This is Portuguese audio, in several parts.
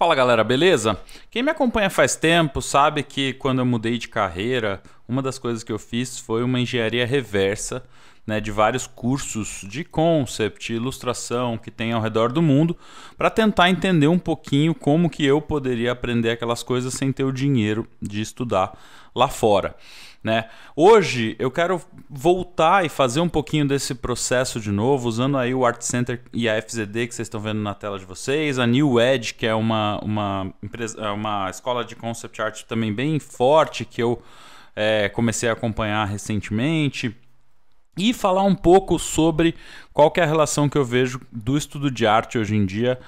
Fala galera, beleza? Quem me acompanha faz tempo sabe que quando eu mudei de carreira, uma das coisas que eu fiz foi uma engenharia reversa né, de vários cursos de concept, ilustração que tem ao redor do mundo, para tentar entender um pouquinho como que eu poderia aprender aquelas coisas sem ter o dinheiro de estudar lá fora. Né? Hoje eu quero voltar e fazer um pouquinho desse processo de novo, usando aí o Art Center e a FZD que vocês estão vendo na tela de vocês, a New Edge, que é uma, uma, empresa, é uma escola de concept art também bem forte que eu é, comecei a acompanhar recentemente. E falar um pouco sobre qual é a relação que eu vejo do estudo de arte hoje em dia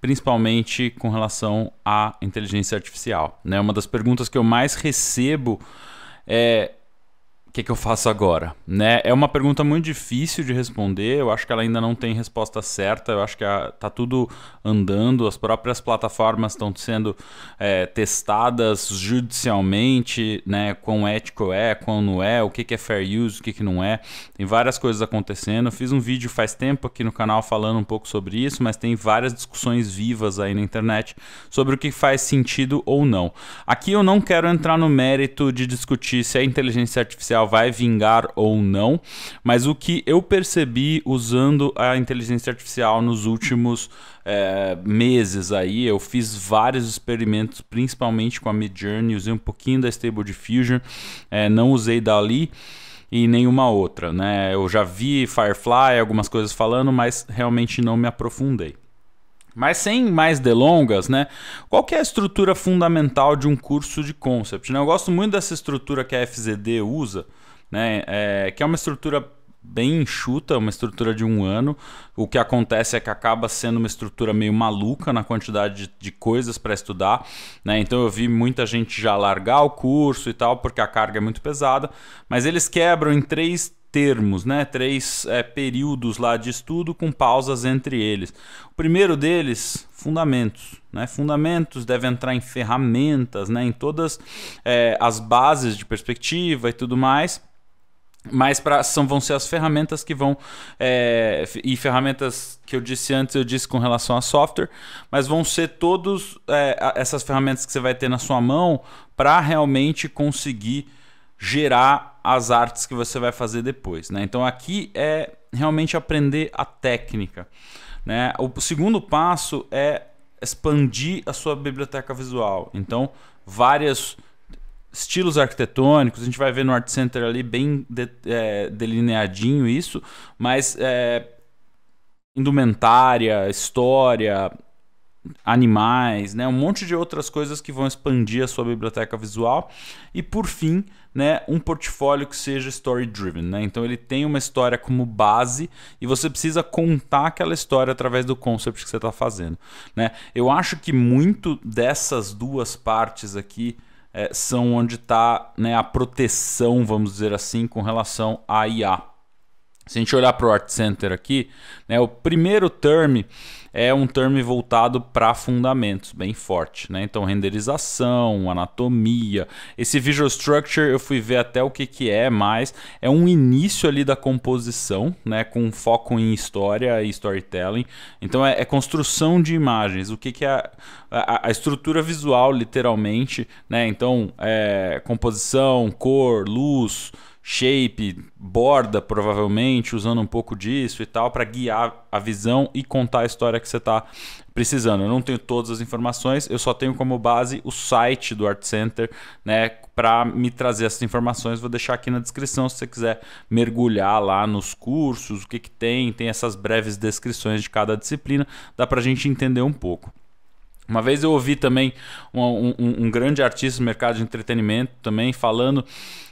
principalmente com relação à inteligência artificial. Né? Uma das perguntas que eu mais recebo é, o que, que, eu faço agora? Né? É uma pergunta muito difícil de responder, eu acho que ela ainda não tem resposta certa, eu acho que a, tá tudo andando, as próprias plataformas estão sendo é, testadas judicialmente, né? Quão ético é, quão não é, o que, que é fair use, o que, que não é. Tem várias coisas acontecendo. Eu fiz um vídeo faz tempo aqui no canal falando um pouco sobre isso, mas tem várias discussões vivas aí na internet sobre o que faz sentido ou não. Aqui eu não quero entrar no mérito de discutir se a é inteligência artificial artificial vai vingar ou não, mas o que eu percebi usando a inteligência artificial nos últimos é, meses aí, eu fiz vários experimentos, principalmente com a Midjourney, usei um pouquinho da Stable Diffusion, é, não usei dali e nenhuma outra, né? Eu já vi Firefly, algumas coisas falando, mas realmente não me aprofundei. Mas sem mais delongas, né? Qual que é a estrutura fundamental de um curso de concept? Né? Eu gosto muito dessa estrutura que a FZD usa, né? É, que é uma estrutura bem enxuta, uma estrutura de um ano. O que acontece é que acaba sendo uma estrutura meio maluca na quantidade de, de coisas para estudar. Né? Então eu vi muita gente já largar o curso e tal, porque a carga é muito pesada. Mas eles quebram em três termos, né? três é, períodos lá de estudo com pausas entre eles. O primeiro deles, fundamentos. Né? Fundamentos deve entrar em ferramentas, né? em todas é, as bases de perspectiva e tudo mais. Mas pra, são, vão ser as ferramentas que vão. É, e ferramentas que eu disse antes, eu disse com relação a software, mas vão ser todas é, essas ferramentas que você vai ter na sua mão para realmente conseguir gerar as artes que você vai fazer depois. Né? Então aqui é realmente aprender a técnica. Né? O segundo passo é expandir a sua biblioteca visual. Então, vários estilos arquitetônicos, a gente vai ver no Art Center ali bem de, é, delineadinho isso, mas é, indumentária, história, animais, né? um monte de outras coisas que vão expandir a sua biblioteca visual. E por fim, né, um portfólio que seja story driven, né? Então ele tem uma história como base e você precisa contar aquela história através do concept que você está fazendo, né? Eu acho que muito dessas duas partes aqui é, são onde está né, a proteção, vamos dizer assim, com relação à IA. Se a gente olhar para o Art Center aqui, né, o primeiro term é um termo voltado para fundamentos, bem forte, né? Então, renderização, anatomia. Esse visual structure eu fui ver até o que, que é mais. É um início ali da composição, né? Com foco em história e storytelling. Então, é, é construção de imagens. O que, que é a, a estrutura visual, literalmente, né? Então, é, composição, cor, luz shape, borda provavelmente, usando um pouco disso e tal, para guiar a visão e contar a história que você está precisando. Eu não tenho todas as informações, eu só tenho como base o site do Art Center, né? Para me trazer essas informações, vou deixar aqui na descrição se você quiser mergulhar lá nos cursos, o que, que tem, tem essas breves descrições de cada disciplina, dá para a gente entender um pouco. Uma vez eu ouvi também um, um, um grande artista do mercado de entretenimento também falando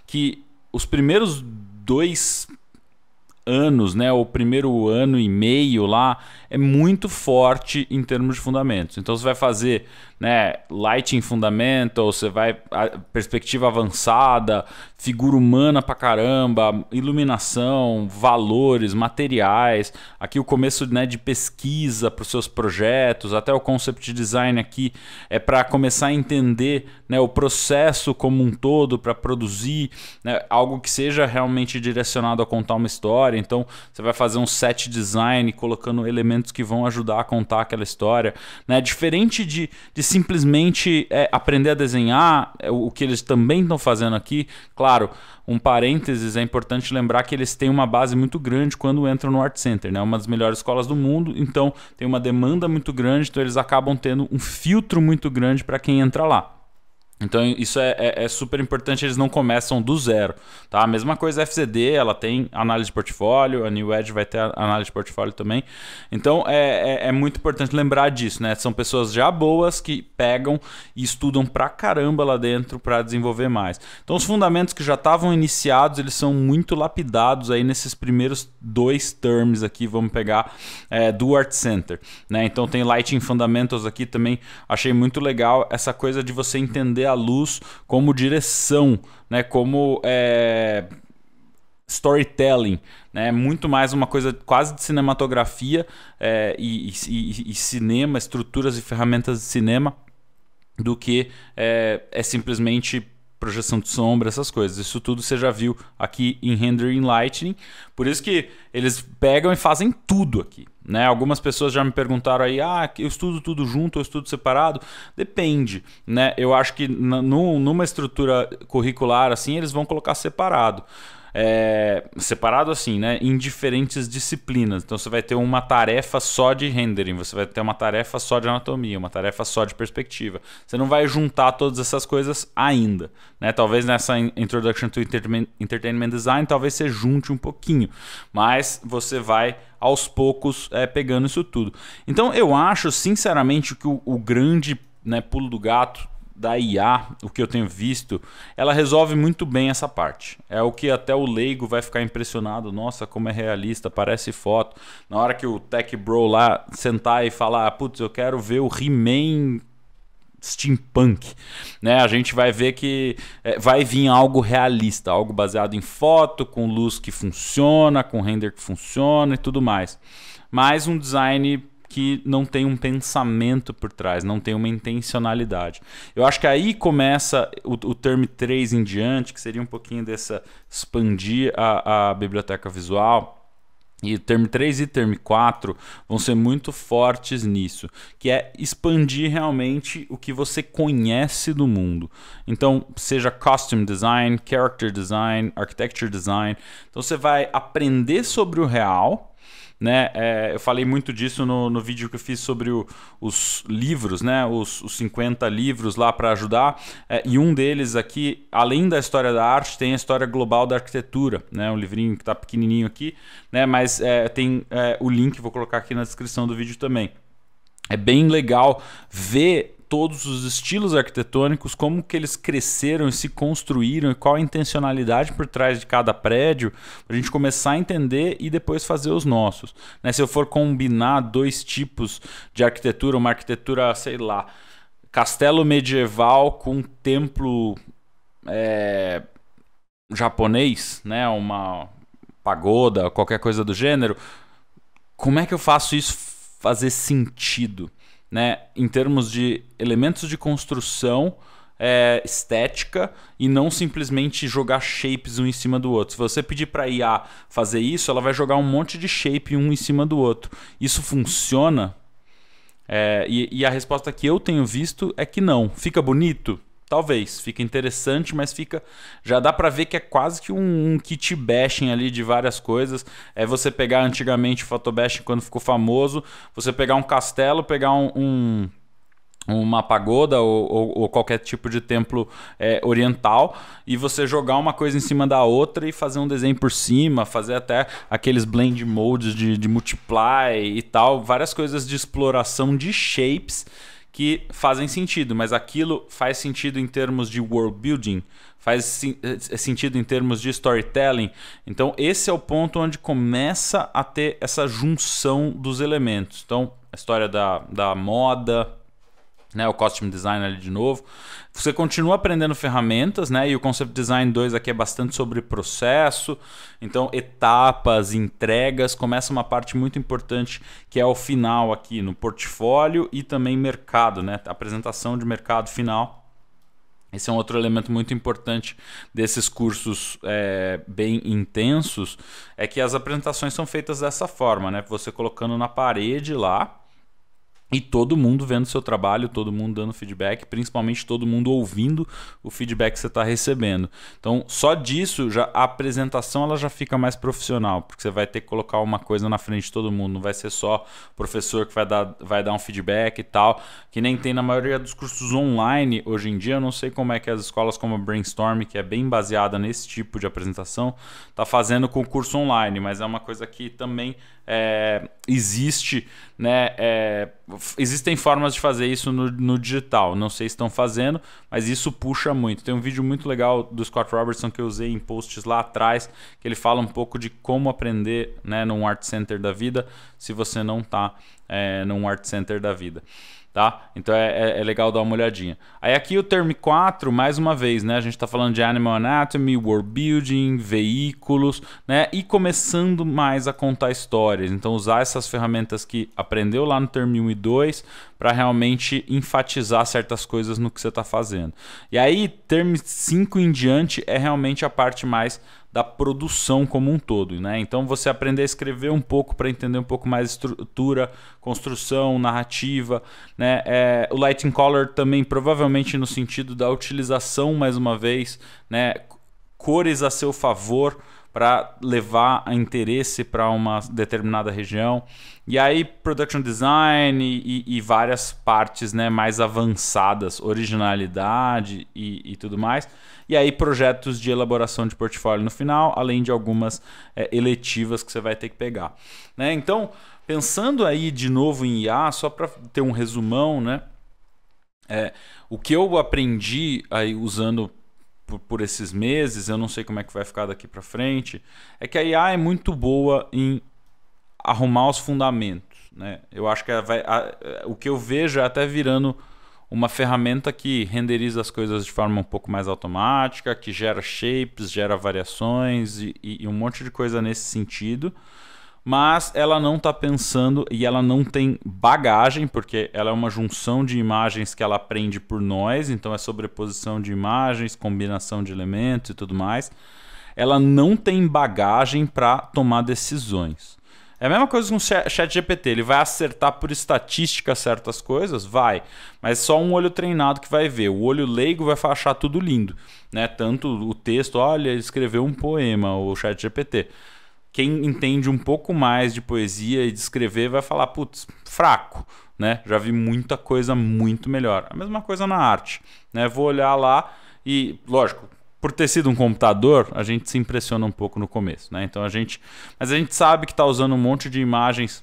que os primeiros dois anos, né, o primeiro ano e meio lá é muito forte em termos de fundamentos. Então você vai fazer, né, lighting fundamental, você vai perspectiva avançada, figura humana pra caramba, iluminação, valores, materiais. Aqui o começo, né, de pesquisa para os seus projetos, até o concept design aqui é para começar a entender né, o processo como um todo para produzir né, algo que seja realmente direcionado a contar uma história. Então, você vai fazer um set design colocando elementos que vão ajudar a contar aquela história. Né? Diferente de, de simplesmente é, aprender a desenhar, é, o que eles também estão fazendo aqui, claro. Um parênteses, é importante lembrar que eles têm uma base muito grande quando entram no Art Center, né? Uma das melhores escolas do mundo, então tem uma demanda muito grande, então eles acabam tendo um filtro muito grande para quem entra lá. Então isso é, é, é, super importante, eles não começam do zero. Tá? A mesma coisa a FCD, ela tem análise de portfólio, a New Edge vai ter análise de portfólio também. Então é, é, é muito importante lembrar disso, né? São pessoas já boas que pegam e estudam pra caramba lá dentro para desenvolver mais. Então os fundamentos que já estavam iniciados, eles são muito lapidados aí nesses primeiros dois terms aqui, vamos pegar é, do Art Center. Né? Então tem Lighting Fundamentals aqui também, achei muito legal essa coisa de você entender a luz como direção, né? Como é, storytelling, né? Muito mais uma coisa quase de cinematografia é, e, e, e cinema, estruturas e ferramentas de cinema, do que é, é simplesmente projeção de sombra, essas coisas. Isso tudo você já viu aqui em Rendering Lightning. Por isso que eles pegam e fazem tudo aqui. Né? Algumas pessoas já me perguntaram aí, ah, eu estudo tudo junto, eu estudo separado. Depende, né? Eu acho que numa estrutura curricular assim, eles vão colocar separado é, separado assim, né, em diferentes disciplinas. Então você vai ter uma tarefa só de rendering, você vai ter uma tarefa só de anatomia, uma tarefa só de perspectiva. Você não vai juntar todas essas coisas ainda, né? Talvez nessa Introduction to Entertainment Design, talvez você junte um pouquinho, mas você vai aos poucos é, pegando isso tudo. Então eu acho, sinceramente, que o, o grande né, pulo do gato da IA, o que eu tenho visto, ela resolve muito bem essa parte. É o que até o leigo vai ficar impressionado. Nossa, como é realista, parece foto. Na hora que o Tech Bro lá sentar e falar, putz, eu quero ver o He-Man steampunk, né? A gente vai ver que é, vai vir algo realista, algo baseado em foto, com luz que funciona, com render que funciona e tudo mais. Mas um design que não tem um pensamento por trás, não tem uma intencionalidade. Eu acho que aí começa o, o termo 3 em diante, que seria um pouquinho dessa expandir a, a biblioteca visual. E termo 3 e termo 4 vão ser muito fortes nisso, que é expandir realmente o que você conhece do mundo. Então, seja costume design, character design, architecture design. Então, você vai aprender sobre o real, né? É, eu falei muito disso no, no vídeo que eu fiz sobre o, os livros, né? os, os 50 livros lá para ajudar. É, e um deles aqui, além da história da arte, tem a história global da arquitetura. Né? Um livrinho que está pequenininho aqui, né? mas é, tem é, o link, vou colocar aqui na descrição do vídeo também. É bem legal ver todos os estilos arquitetônicos, como que eles cresceram e se construíram e qual a intencionalidade por trás de cada prédio, para a gente começar a entender e depois fazer os nossos. Né? Se eu for combinar dois tipos de arquitetura, uma arquitetura, sei lá, castelo medieval com templo é, japonês, né? uma pagoda, qualquer coisa do gênero, como é que eu faço isso fazer sentido? né, em termos de elementos de construção é, estética e não simplesmente jogar shapes um em cima do outro. Se você pedir para IA fazer isso, ela vai jogar um monte de shape um em cima do outro. Isso funciona? É, e, e a resposta que eu tenho visto é que não. Fica bonito? Talvez, fica interessante, mas fica. Já dá para ver que é quase que um, um kit bashing ali de várias coisas. É você pegar antigamente o photobashing quando ficou famoso, você pegar um castelo, pegar um, um uma pagoda ou, ou, ou, qualquer tipo de templo é, oriental e você jogar uma coisa em cima da outra e fazer um desenho por cima, fazer até aqueles blend modes de, de multiply e tal, várias coisas de exploração de shapes que fazem sentido, mas aquilo faz sentido em termos de world building, faz eh, sentido em termos de storytelling. Então, esse é o ponto onde começa a ter essa junção dos elementos. Então, a história da, da moda, né, o costume design ali de novo. Você continua aprendendo ferramentas, né? E o concept design 2 aqui é bastante sobre processo, então etapas, entregas, começa uma parte muito importante que é o final aqui no portfólio e também mercado, né? Apresentação de mercado final. Esse é um outro elemento muito importante desses cursos é, bem intensos, é que as apresentações são feitas dessa forma, né? Você colocando na parede lá, e todo mundo vendo seu trabalho, todo mundo dando feedback, principalmente todo mundo ouvindo o feedback que você está recebendo. Então, só disso, já, a apresentação ela já fica mais profissional, porque você vai ter que colocar uma coisa na frente de todo mundo, não vai ser só o professor que vai dar, vai dar um feedback e tal, que nem tem na maioria dos cursos online hoje em dia. Eu não sei como é que as escolas como a Brainstorm, que é bem baseada nesse tipo de apresentação, está fazendo com o curso online, mas é uma coisa que também é, existe, né? É, existem formas de fazer isso no, no, digital. Não sei se estão fazendo, mas isso puxa muito. Tem um vídeo muito legal do Scott Robertson que eu usei em posts lá atrás, que ele fala um pouco de como aprender né, num art center da vida se você não está é, num art center da vida tá? Então é, é, é, legal dar uma olhadinha. Aí aqui o termo 4, mais uma vez, né? A gente está falando de Animal Anatomy, World Building, veículos, né? E começando mais a contar histórias. Então usar essas ferramentas que aprendeu lá no termo 1 e 2 para realmente enfatizar certas coisas no que você está fazendo. E aí, termo 5 em diante é realmente a parte mais da produção como um todo, né? Então você aprender a escrever um pouco para entender um pouco mais estrutura, construção, narrativa, né? É, o lighting color também provavelmente no sentido da utilização mais uma vez, né? Cores a seu favor, para levar interesse para uma determinada região. E aí, production design e, e, e várias partes né, mais avançadas, originalidade e, e, tudo mais. E aí, projetos de elaboração de portfólio no final, além de algumas é, eletivas que você vai ter que pegar. Né? Então, pensando aí de novo em IA, só para ter um resumão, né? É, o que eu aprendi aí usando por, por, esses meses, eu não sei como é que vai ficar daqui para frente, é que a IA é muito boa em arrumar os fundamentos. Né? Eu acho que vai, a, o que eu vejo é até virando uma ferramenta que renderiza as coisas de forma um pouco mais automática, que gera shapes, gera variações e, e um monte de coisa nesse sentido mas ela não está pensando e ela não tem bagagem, porque ela é uma junção de imagens que ela aprende por nós, então é sobreposição de imagens, combinação de elementos e tudo mais. Ela não tem bagagem para tomar decisões. É a mesma coisa com o chat GPT, ele vai acertar por estatística certas coisas? Vai, mas só um olho treinado que vai ver, o olho leigo vai achar tudo lindo, né? Tanto o texto, olha, ele escreveu um poema, o chat GPT quem entende um pouco mais de poesia e de escrever vai falar, putz, fraco, né? Já vi muita coisa muito melhor. A mesma coisa na arte, né? Vou olhar lá e, lógico, por ter sido um computador, a gente se impressiona um pouco no começo, né? Então a gente, mas a gente sabe que está usando um monte de imagens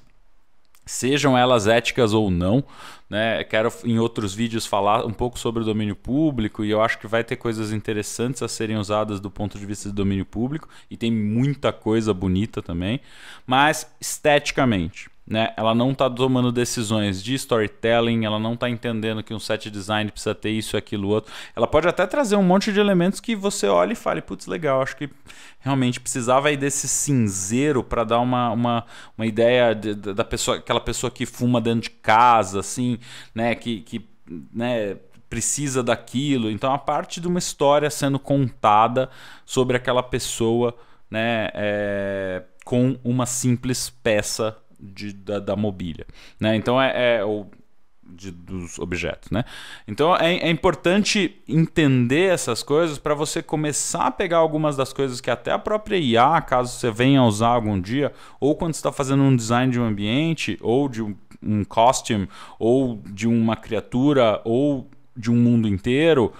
sejam elas éticas ou não. Né? Quero em outros vídeos falar um pouco sobre o domínio público e eu acho que vai ter coisas interessantes a serem usadas do ponto de vista do domínio público e tem muita coisa bonita também, mas esteticamente né? Ela não está tomando decisões de storytelling, ela não está entendendo que um set design precisa ter isso, aquilo, outro. Ela pode até trazer um monte de elementos que você olha e fale, putz, legal, acho que realmente precisava aí desse cinzeiro para dar uma, uma, uma ideia de, de, da pessoa, aquela pessoa que fuma dentro de casa, assim, né? Que, que né? precisa daquilo. Então, a parte de uma história sendo contada sobre aquela pessoa, né? É, com uma simples peça de, da, da, mobília, né? Então é, é de, dos objetos, né? Então é, é importante entender essas coisas para você começar a pegar algumas das coisas que até a própria IA, caso você venha usar algum dia, ou quando está fazendo um design de um ambiente, ou de um, um costume, ou de uma criatura, ou de um mundo inteiro,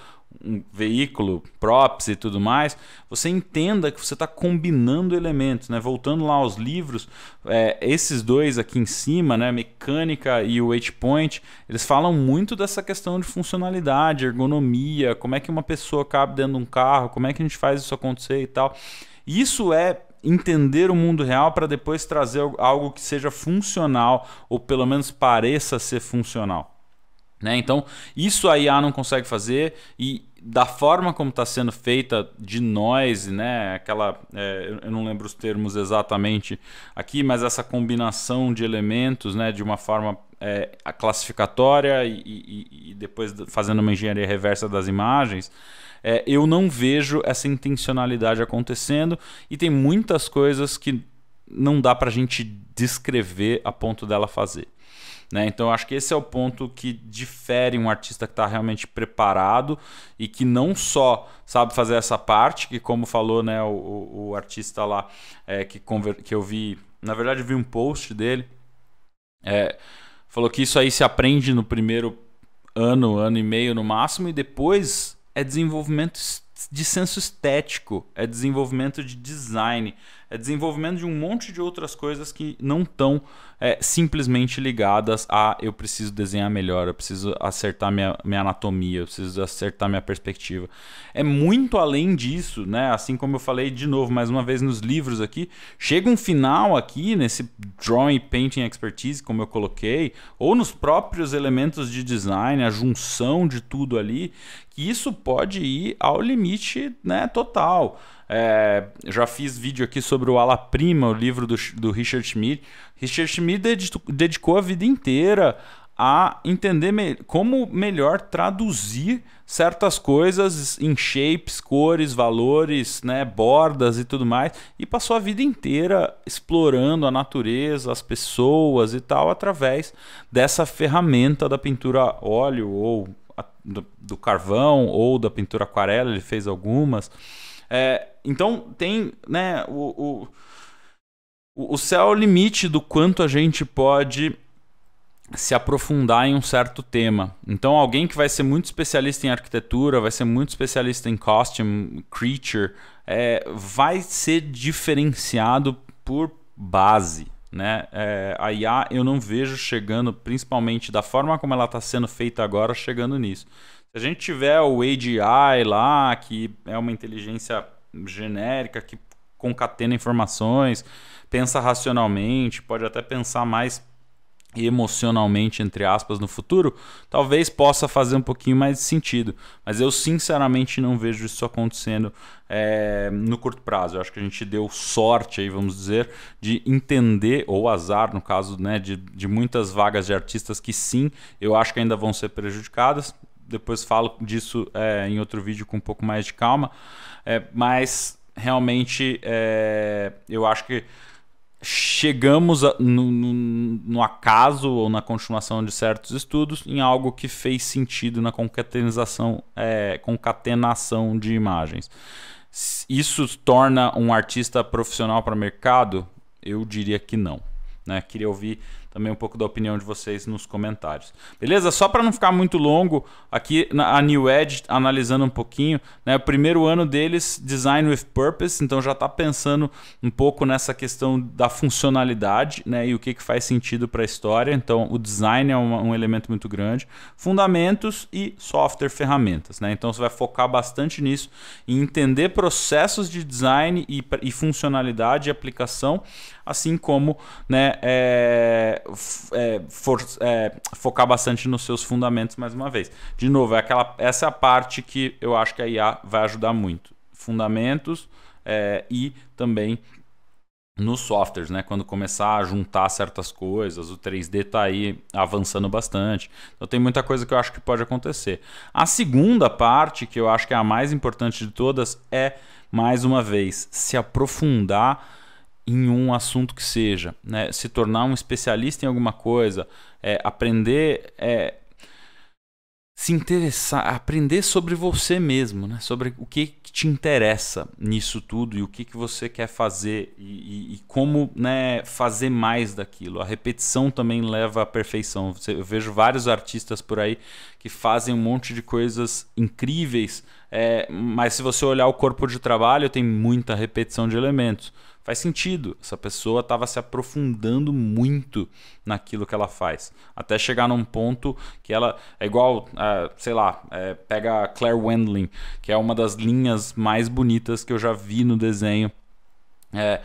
um veículo, props e tudo mais, você entenda que você está combinando elementos, né? Voltando lá aos livros, é, esses dois aqui em cima, né? Mecânica e o Eight Point, eles falam muito dessa questão de funcionalidade, ergonomia, como é que uma pessoa cabe dentro de um carro, como é que a gente faz isso acontecer e tal. Isso é entender o mundo real para depois trazer algo que seja funcional ou pelo menos pareça ser funcional. Né? Então, isso a IA não consegue fazer e da forma como está sendo feita de noise, né? Aquela, é, eu não lembro os termos exatamente aqui, mas essa combinação de elementos, né? De uma forma é, classificatória e, e, e, depois fazendo uma engenharia reversa das imagens, é, eu não vejo essa intencionalidade acontecendo e tem muitas coisas que não dá para a gente descrever a ponto dela fazer. Né? Então acho que esse é o ponto que difere um artista que está realmente preparado e que não só sabe fazer essa parte, que como falou né, o, o, o artista lá é, que, conver... que eu vi, na verdade vi um post dele, é, falou que isso aí se aprende no primeiro ano, ano e meio no máximo, e depois é desenvolvimento de senso estético, é desenvolvimento de design, é desenvolvimento de um monte de outras coisas que não estão é, simplesmente ligadas a eu preciso desenhar melhor, eu preciso acertar minha, minha anatomia, eu preciso acertar minha perspectiva. É muito além disso, né? Assim como eu falei de novo, mais uma vez nos livros aqui, chega um final aqui nesse Drawing Painting Expertise, como eu coloquei, ou nos próprios elementos de design, a junção de tudo ali, que isso pode ir ao limite né, total. É, já fiz vídeo aqui sobre o Ala Prima, o livro do, do Richard Schmidt. Richard Schmidt dedicou a vida inteira a entender me como melhor traduzir certas coisas em shapes, cores, valores, né, bordas e tudo mais, e passou a vida inteira explorando a natureza, as pessoas e tal através dessa ferramenta da pintura óleo ou a, do, do, carvão ou da pintura aquarela, ele fez algumas. É, então tem, né, o, o, o céu é o limite do quanto a gente pode se aprofundar em um certo tema. Então, alguém que vai ser muito especialista em arquitetura, vai ser muito especialista em costume, creature, é, vai ser diferenciado por base. Né? É, a IA eu não vejo chegando, principalmente da forma como ela está sendo feita agora, chegando nisso. Se a gente tiver o AGI lá, que é uma inteligência genérica que concatena informações, pensa racionalmente, pode até pensar mais emocionalmente, entre aspas, no futuro, talvez possa fazer um pouquinho mais de sentido. Mas eu sinceramente não vejo isso acontecendo é, no curto prazo. Eu acho que a gente deu sorte aí, vamos dizer, de entender, ou azar, no caso, né, de, de muitas vagas de artistas que sim, eu acho que ainda vão ser prejudicadas depois falo disso é, em outro vídeo com um pouco mais de calma. É, mas realmente é, eu acho que chegamos a, no, no, no, acaso ou na continuação de certos estudos em algo que fez sentido na concatenação, é, concatenação de imagens. Isso torna um artista profissional para o mercado? Eu diria que não. Né? Queria ouvir também um pouco da opinião de vocês nos comentários. Beleza? Só para não ficar muito longo, aqui a New Edge analisando um pouquinho, né? O primeiro ano deles, Design with Purpose, então já está pensando um pouco nessa questão da funcionalidade, né? E o que, que faz sentido para a história. Então, o design é um, um, elemento muito grande. Fundamentos e software, ferramentas, né? Então, você vai focar bastante nisso e entender processos de design e, e funcionalidade e aplicação assim como né, é, é, for, é, focar bastante nos seus fundamentos mais uma vez. De novo, é aquela, essa é a parte que eu acho que a IA vai ajudar muito. Fundamentos é, e também nos softwares, né? Quando começar a juntar certas coisas, o 3D está aí avançando bastante. Então tem muita coisa que eu acho que pode acontecer. A segunda parte, que eu acho que é a mais importante de todas, é mais uma vez se aprofundar em um assunto que seja, né? se tornar um especialista em alguma coisa, é, aprender, é, se interessar, aprender sobre você mesmo, né? sobre o que, que, te interessa nisso tudo e o que, que você quer fazer e, e, e como né, fazer mais daquilo. A repetição também leva à perfeição. Eu vejo vários artistas por aí que fazem um monte de coisas incríveis, é, mas se você olhar o corpo de trabalho, tem muita repetição de elementos. Faz sentido, essa pessoa estava se aprofundando muito naquilo que ela faz, até chegar num ponto que ela é igual, ah, sei lá, é, pega a Claire Wendling, que é uma das linhas mais bonitas que eu já vi no desenho. É,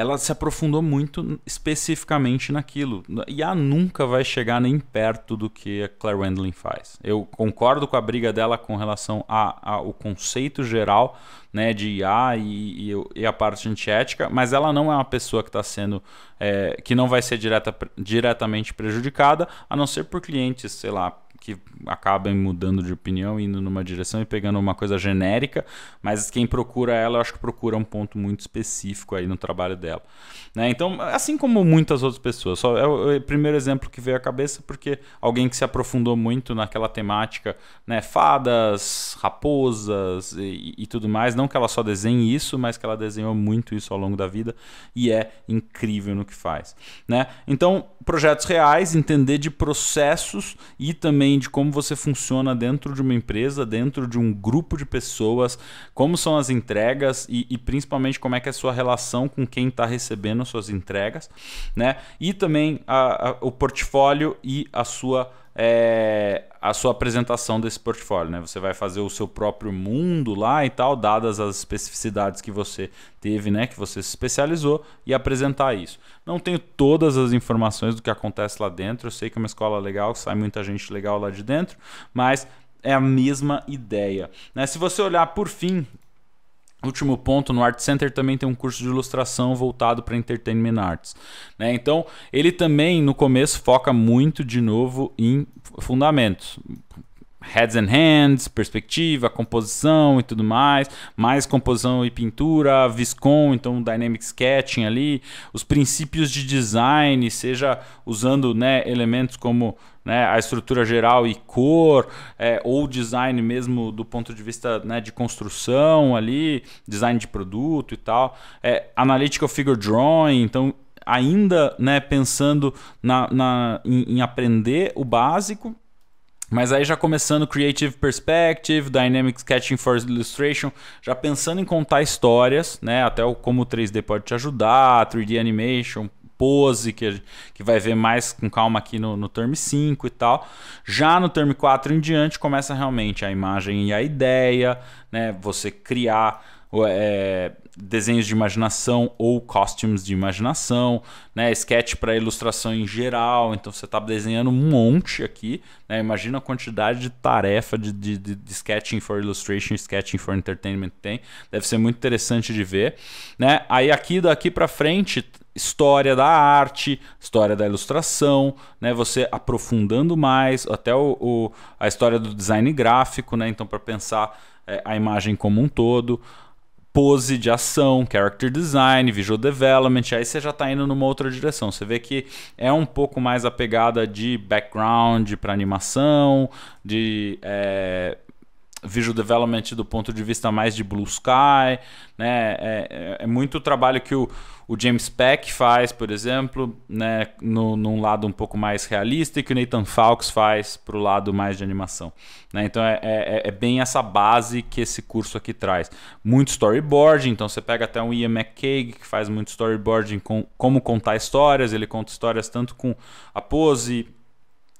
ela se aprofundou muito especificamente naquilo. E a nunca vai chegar nem perto do que a Claire Wendling faz. Eu concordo com a briga dela com relação ao conceito geral né, de IA e, e, e, a parte antiética, mas ela não é uma pessoa que está sendo, é, que não vai ser direta, diretamente prejudicada, a não ser por clientes, sei lá, que acabem mudando de opinião, indo numa direção e pegando uma coisa genérica, mas quem procura ela, eu acho que procura um ponto muito específico aí no trabalho dela. Né? Então, assim como muitas outras pessoas, só é, é o primeiro exemplo que veio à cabeça, porque alguém que se aprofundou muito naquela temática, né, fadas, raposas e, e tudo mais, não que ela só desenhe isso, mas que ela desenhou muito isso ao longo da vida e é incrível no que faz. Né? Então, projetos reais, entender de processos e também de como você funciona dentro de uma empresa, dentro de um grupo de pessoas, como são as entregas e, e principalmente como é que é a sua relação com quem está recebendo suas entregas, né? E também a, a, o portfólio e a sua é, a sua apresentação desse portfólio, né? Você vai fazer o seu próprio mundo lá e tal, dadas as especificidades que você teve, né? Que você se especializou e apresentar isso. Não tenho todas as informações do que acontece lá dentro. Eu sei que é uma escola legal, sai muita gente legal lá de dentro, mas é a mesma ideia. Né? Se você olhar por fim Último ponto, no Art Center também tem um curso de ilustração voltado para entertainment arts. Né? Então, ele também no começo foca muito de novo em fundamentos. Heads and hands, perspectiva, composição e tudo mais, mais composição e pintura, Viscom, então dynamic sketching ali, os princípios de design, seja usando né, elementos como né, a estrutura geral e cor, é, ou design mesmo do ponto de vista né, de construção ali, design de produto e tal, é, analytical figure drawing, então ainda né, pensando na, na em, em aprender o básico, mas aí já começando Creative Perspective, Dynamic Sketching for Illustration, já pensando em contar histórias, né? Até como o 3D pode te ajudar, 3D Animation, pose, que, que vai ver mais com calma aqui no, no term 5 e tal. Já no term 4 em diante começa realmente a imagem e a ideia, né? Você criar é, desenhos de imaginação ou costumes de imaginação, né? Sketch para ilustração em geral. Então você está desenhando um monte aqui, né? Imagina a quantidade de tarefa de, de, de, sketching for illustration, sketching for entertainment que tem. Deve ser muito interessante de ver, né? Aí aqui daqui para frente história da arte, história da ilustração, né? Você aprofundando mais, até o, o a história do design gráfico, né? Então, para pensar é, a imagem como um todo, pose de ação, character design, visual development, aí você já está indo numa outra direção. Você vê que é um pouco mais a pegada de background para animação, de é, visual development do ponto de vista mais de blue sky, né? É, é, é muito trabalho que o o James Peck faz, por exemplo, né, no, num lado um pouco mais realista e que o Nathan Fawkes faz para o lado mais de animação. Né? Então é, é, é, é, bem essa base que esse curso aqui traz. Muito storyboarding, então você pega até um Ian McCaig que faz muito storyboarding com como contar histórias, ele conta histórias tanto com a pose,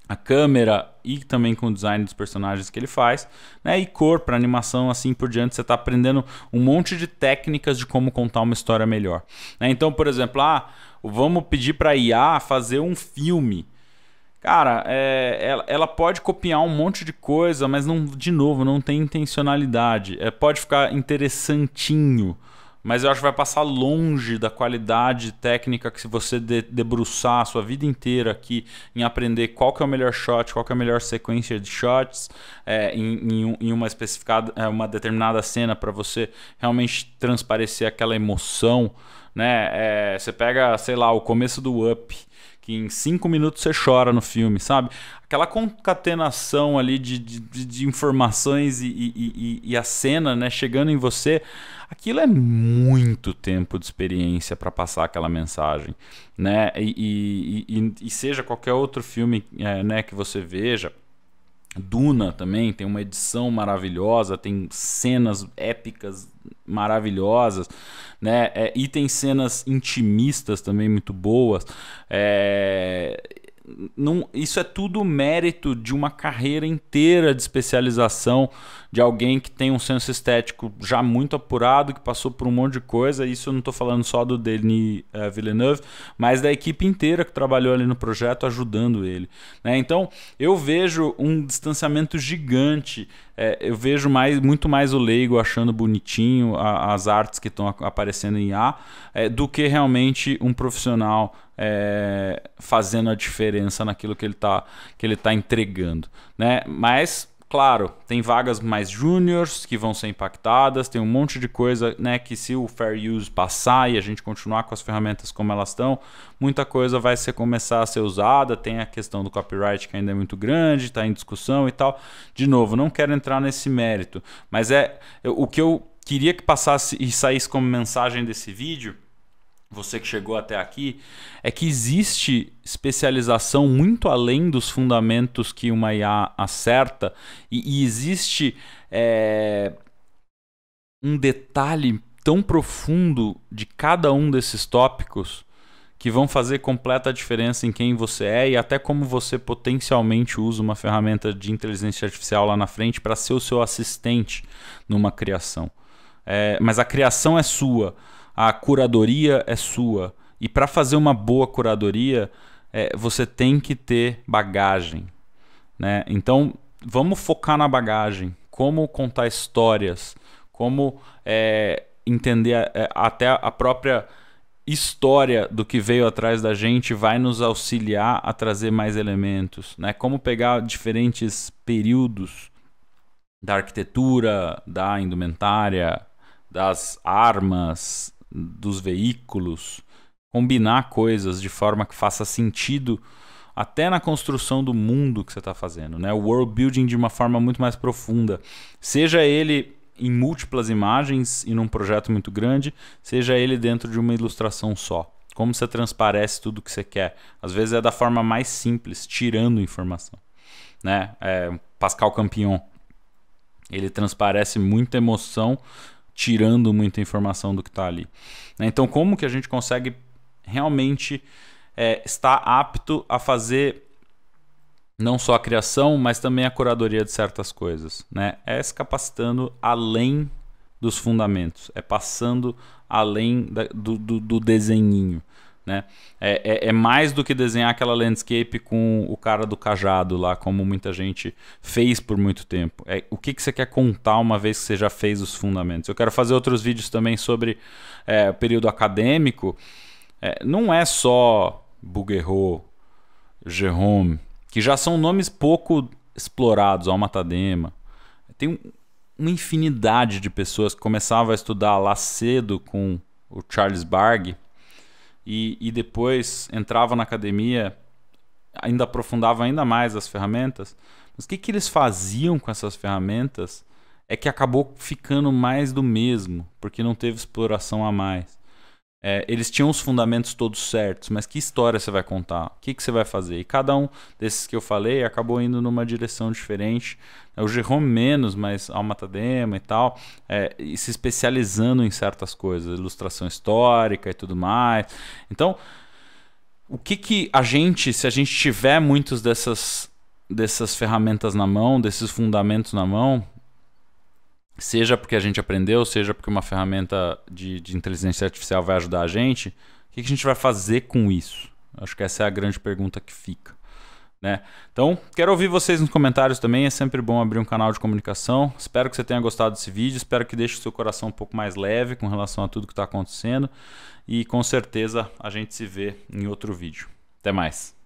a câmera e também com o design dos personagens que ele faz, né? E cor para animação, assim por diante, você está aprendendo um monte de técnicas de como contar uma história melhor. Né? Então, por exemplo, ah, vamos pedir para IA fazer um filme. Cara, é, ela, ela, pode copiar um monte de coisa, mas não, de novo, não tem intencionalidade. É, pode ficar interessantinho mas eu acho que vai passar longe da qualidade técnica que se você de, debruçar a sua vida inteira aqui em aprender qual que é o melhor shot, qual que é a melhor sequência de shots é, em, em, uma especificada, é, uma determinada cena para você realmente transparecer aquela emoção, né? É, você pega, sei lá, o começo do Up, que em cinco minutos você chora no filme, sabe? Aquela concatenação ali de, de, de informações e, e, e, e a cena, né, chegando em você Aquilo é muito tempo de experiência para passar aquela mensagem, né? E, e, e, e seja qualquer outro filme é, né, que você veja, Duna também tem uma edição maravilhosa, tem cenas épicas maravilhosas, né? É, e tem cenas intimistas também muito boas. É, não, isso é tudo mérito de uma carreira inteira de especialização de alguém que tem um senso estético já muito apurado, que passou por um monte de coisa. Isso eu não estou falando só do Denis eh, Villeneuve, mas da equipe inteira que trabalhou ali no projeto ajudando ele. Né? Então eu vejo um distanciamento gigante é, eu vejo mais, muito mais o leigo achando bonitinho a, as artes que estão aparecendo em A é, do que realmente um profissional é, fazendo a diferença naquilo que ele está tá entregando. Né? Mas Claro, tem vagas mais júniores que vão ser impactadas, tem um monte de coisa, né, que se o fair use passar e a gente continuar com as ferramentas como elas estão, muita coisa vai ser começar a ser usada, tem a questão do copyright que ainda é muito grande, está em discussão e tal. De novo, não quero entrar nesse mérito, mas é o que eu queria que passasse e saísse como mensagem desse vídeo você que chegou até aqui, é que existe especialização muito além dos fundamentos que uma IA acerta, e, e existe é, um detalhe tão profundo de cada um desses tópicos que vão fazer completa diferença em quem você é e até como você potencialmente usa uma ferramenta de inteligência artificial lá na frente para ser o seu assistente numa criação. É, mas a criação é sua a curadoria é sua. E para fazer uma boa curadoria, é, você tem que ter bagagem. Né? Então, vamos focar na bagagem. Como contar histórias, como é, entender a, é, até a própria história do que veio atrás da gente vai nos auxiliar a trazer mais elementos, né? Como pegar diferentes períodos da arquitetura, da indumentária, das armas, dos veículos, combinar coisas de forma que faça sentido até na construção do mundo que você está fazendo, né? O world building de uma forma muito mais profunda, seja ele em múltiplas imagens e num projeto muito grande, seja ele dentro de uma ilustração só. Como você transparece tudo que você quer? Às vezes é da forma mais simples, tirando informação, né? É, Pascal Campion, ele transparece muita emoção tirando muita informação do que está ali. Né? Então, como que a gente consegue realmente é, estar apto a fazer não só a criação, mas também a curadoria de certas coisas? Né? É se capacitando além dos fundamentos, é passando além da, do, do, do desenhinho. Né? É, é, é, mais do que desenhar aquela landscape com o cara do cajado lá, como muita gente fez por muito tempo. É, o que, que você quer contar uma vez que você já fez os fundamentos? Eu quero fazer outros vídeos também sobre é, o período acadêmico. É, não é só Bouguereau, Jerome, que já são nomes pouco explorados, Almatadema. Tem uma infinidade de pessoas que começavam a estudar lá cedo com o Charles Barg e, e depois entrava na academia, ainda aprofundava ainda mais as ferramentas. Mas o que, que eles faziam com essas ferramentas é que acabou ficando mais do mesmo, porque não teve exploração a mais é, eles tinham os fundamentos todos certos, mas que história você vai contar? O que, que você vai fazer? E cada um desses que eu falei acabou indo numa direção diferente. É, o Jerome menos, mas Alma Tadema e tal, é, e se especializando em certas coisas, ilustração histórica e tudo mais. Então, o que, que a gente, se a gente tiver muitos dessas dessas ferramentas na mão, desses fundamentos na mão, seja porque a gente aprendeu, seja porque uma ferramenta de, de inteligência artificial vai ajudar a gente, o que, a gente vai fazer com isso? Acho que essa é a grande pergunta que fica. Né? Então, quero ouvir vocês nos comentários também. É sempre bom abrir um canal de comunicação. Espero que você tenha gostado desse vídeo. Espero que deixe o seu coração um pouco mais leve com relação a tudo que está acontecendo. E com certeza a gente se vê em outro vídeo. Até mais.